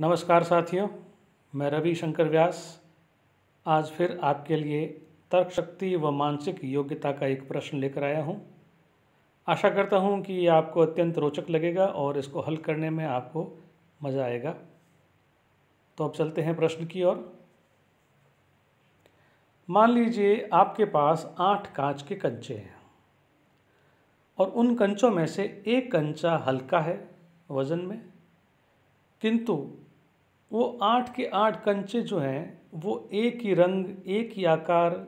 नमस्कार साथियों मैं रवि शंकर व्यास आज फिर आपके लिए तर्क शक्ति व मानसिक योग्यता का एक प्रश्न लेकर आया हूँ आशा करता हूँ कि ये आपको अत्यंत रोचक लगेगा और इसको हल करने में आपको मज़ा आएगा तो अब चलते हैं प्रश्न की ओर मान लीजिए आपके पास आठ कांच के कंचे हैं और उन कंचों में से एक कंचा हल्का है वज़न में किंतु वो आठ के आठ कंचे जो हैं वो एक ही रंग एक ही आकार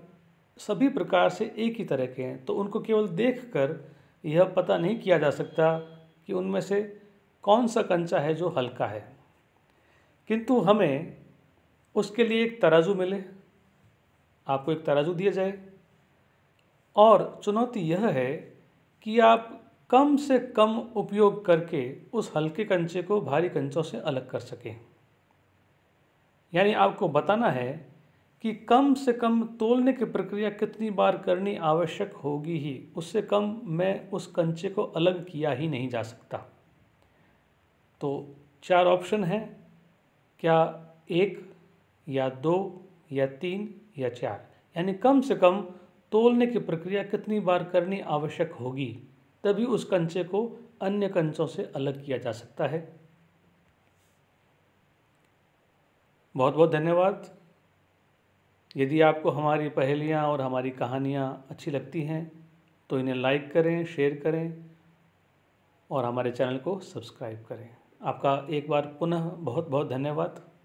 सभी प्रकार से एक ही तरह के हैं तो उनको केवल देखकर यह पता नहीं किया जा सकता कि उनमें से कौन सा कंचा है जो हल्का है किंतु हमें उसके लिए एक तराजू मिले आपको एक तराजू दिया जाए और चुनौती यह है कि आप कम से कम उपयोग करके उस हल्के कंचे को भारी कंचों से अलग कर सकें यानी आपको बताना है कि कम से कम तोलने की प्रक्रिया कितनी बार करनी आवश्यक होगी ही उससे कम मैं उस कंचे को अलग किया ही नहीं जा सकता तो चार ऑप्शन हैं क्या एक या दो या तीन या चार यानी कम से कम तोलने की प्रक्रिया कितनी बार करनी आवश्यक होगी तभी उस कंचे को अन्य कंचों से अलग किया जा सकता है बहुत बहुत धन्यवाद यदि आपको हमारी पहेलियाँ और हमारी कहानियाँ अच्छी लगती हैं तो इन्हें लाइक करें शेयर करें और हमारे चैनल को सब्सक्राइब करें आपका एक बार पुनः बहुत बहुत धन्यवाद